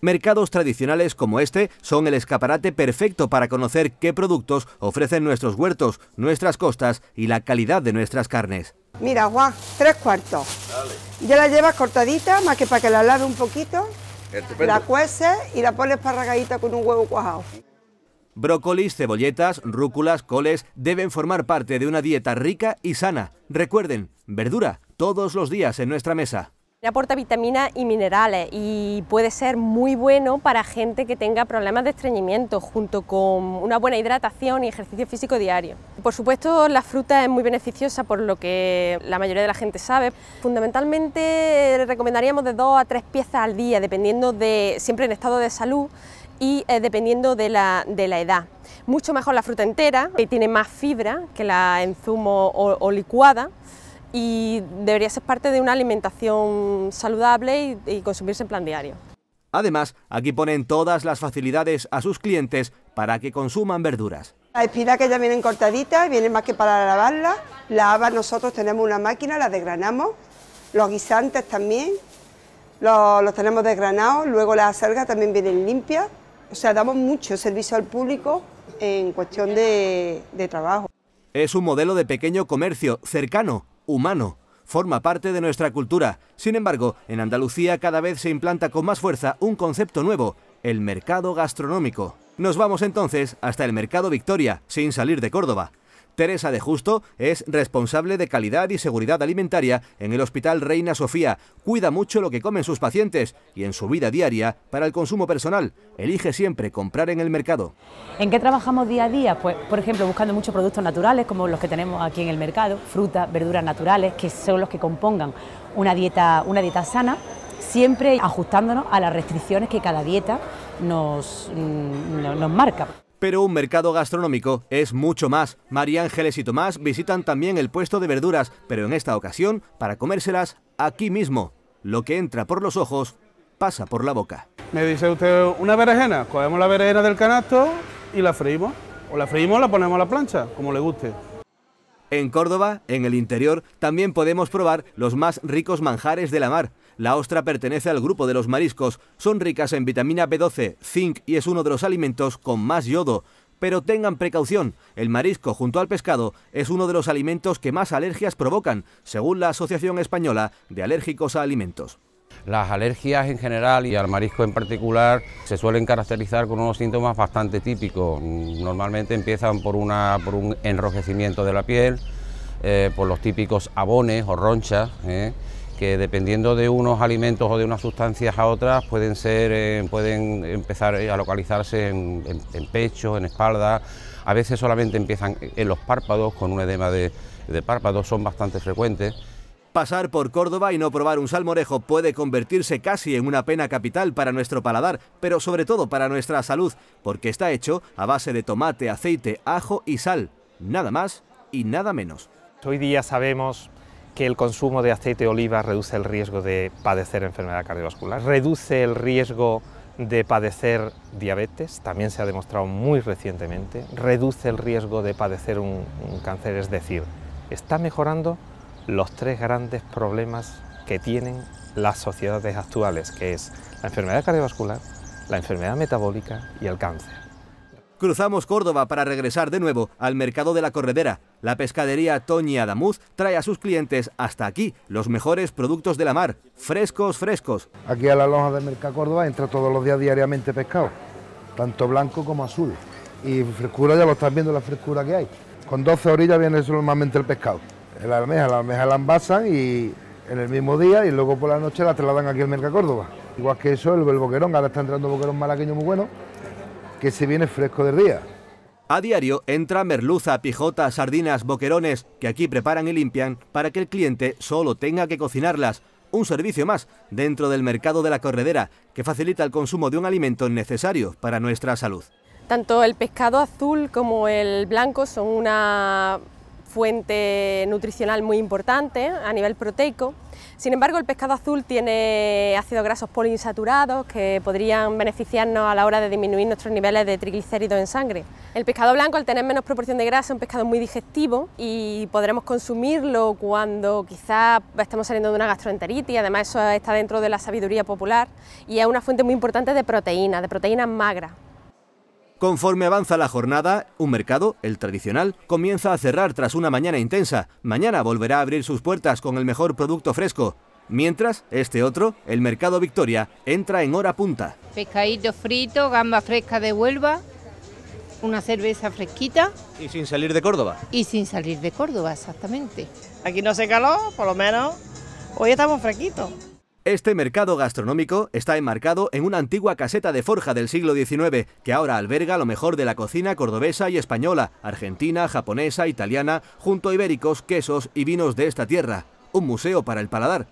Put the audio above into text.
Mercados tradicionales como este son el escaparate perfecto para conocer qué productos ofrecen nuestros huertos, nuestras costas y la calidad de nuestras carnes. Mira, Juan, tres cuartos. Ya la llevas cortadita, más que para que la lave un poquito. La cueces y la pones parragadita con un huevo cuajado. Brócolis, cebolletas, rúculas, coles deben formar parte de una dieta rica y sana. Recuerden, verdura todos los días en nuestra mesa. Aporta vitaminas y minerales y puede ser muy bueno para gente que tenga problemas de estreñimiento junto con una buena hidratación y ejercicio físico diario. Por supuesto la fruta es muy beneficiosa por lo que la mayoría de la gente sabe. Fundamentalmente recomendaríamos de dos a tres piezas al día dependiendo de siempre en estado de salud y eh, dependiendo de la, edad. Mucho mejor la fruta entera que tiene más fibra que la en zumo o licuada y debería ser parte de una alimentación saludable y, consumirse en plan diario. Además, aquí ponen todas las facilidades a sus clientes para que consuman verduras. Las que ya vienen cortaditas, vienen más que para lavarlas. la habas nosotros tenemos una máquina, la desgranamos. Los guisantes también, los, tenemos desgranados. Luego las acelgas también vienen limpias. O sea, damos mucho servicio al público en cuestión de trabajo. Es un modelo de pequeño comercio cercano humano. Forma parte de nuestra cultura. Sin embargo, en Andalucía cada vez se implanta con más fuerza un concepto nuevo, el mercado gastronómico. Nos vamos entonces hasta el mercado Victoria, sin salir de Córdoba. Teresa de Justo es responsable de calidad y seguridad alimentaria en el Hospital Reina Sofía. Cuida mucho lo que comen sus pacientes y en su vida diaria para el consumo personal. Elige siempre comprar en el mercado. ¿En qué trabajamos día a día? Pues, por ejemplo, buscando muchos productos naturales como los que tenemos aquí en el mercado, frutas, verduras naturales, que son los que compongan una dieta, una dieta sana siempre ajustándonos a las restricciones que cada dieta nos mm, marca. Pero un mercado gastronómico es mucho más. María Ángeles y Tomás visitan también el puesto de verduras, pero en esta ocasión para comérselas aquí mismo. Lo que entra por los ojos pasa por la boca. Me dice usted una berenjena, cogemos la berenjena del canasto y la freímos. O la freímos o la ponemos a la plancha, como le guste. En Córdoba, en el interior, también podemos probar los más ricos manjares de la mar. La ostra pertenece al grupo de los mariscos, son ricas en vitamina B12, zinc y es uno de los alimentos con más yodo. Pero tengan precaución, el marisco junto al pescado es uno de los alimentos que más alergias provocan, según la Asociación Española de Alérgicos a Alimentos. Las alergias en general y al marisco en particular se suelen caracterizar con unos síntomas bastante típicos. Normalmente empiezan por, por un enrojecimiento de la piel, eh, por los típicos abones o ronchas, eh, que dependiendo de unos alimentos o de unas sustancias a otras pueden, ser, eh, pueden empezar a localizarse en, pecho, en espalda, a veces solamente empiezan en los párpados con un edema de párpados, son bastante frecuentes. Pasar por Córdoba y no probar un salmorejo puede convertirse casi en una pena capital para nuestro paladar, pero sobre todo para nuestra salud, porque está hecho a base de tomate, aceite, ajo y sal, nada más y nada menos. Hoy día sabemos que el consumo de aceite de oliva reduce el riesgo de padecer enfermedad cardiovascular, reduce el riesgo de padecer diabetes, también se ha demostrado muy recientemente, reduce el riesgo de padecer un, un cáncer, es decir, está mejorando los tres grandes problemas que tienen las sociedades actuales, que es la enfermedad cardiovascular, la enfermedad metabólica y el cáncer. Cruzamos Córdoba para regresar de nuevo al mercado de la corredera. La pescadería Toñi Adamuz trae a sus clientes hasta aquí los mejores productos de la mar, frescos, frescos. Aquí a la lonja de Mercado Córdoba entra todos los días diariamente pescado, tanto blanco como azul. Y frescura, ya lo están viendo la frescura que hay. Con 12 orillas viene normalmente el pescado la almeja, la almeja la envasan y en el mismo día y luego por la noche la trasladan aquí al Merca Córdoba. Igual que eso, el, boquerón, ahora está entrando boquerón malaqueño muy bueno, que se viene fresco del día. A diario entra merluza, pijota, sardinas, boquerones, que aquí preparan y limpian para que el cliente solo tenga que cocinarlas. Un servicio más dentro del mercado de la corredera que facilita el consumo de un alimento necesario para nuestra salud. Tanto el pescado azul como el blanco son una fuente nutricional muy importante a nivel proteico. Sin embargo, el pescado azul tiene ácidos grasos poliinsaturados que podrían beneficiarnos a la hora de disminuir nuestros niveles de triglicéridos en sangre. El pescado blanco, al tener menos proporción de grasa, es un pescado muy digestivo y podremos consumirlo cuando quizá estemos saliendo de una gastroenteritis. Además, eso está dentro de la sabiduría popular y es una fuente muy importante de proteínas, de proteínas magras. Conforme avanza la jornada, un mercado, el tradicional, comienza a cerrar tras una mañana intensa. Mañana volverá a abrir sus puertas con el mejor producto fresco. Mientras, este otro, el mercado Victoria, entra en hora punta. Pescadito frito, gamba fresca de Huelva, una cerveza fresquita. Y sin salir de Córdoba. Y sin salir de Córdoba, exactamente. Aquí no se caló, por lo menos hoy estamos fresquitos. Este mercado gastronómico está enmarcado en una antigua caseta de forja del siglo XIX, que ahora alberga lo mejor de la cocina cordobesa y española, argentina, japonesa, italiana, junto a ibéricos, quesos y vinos de esta tierra. Un museo para el paladar.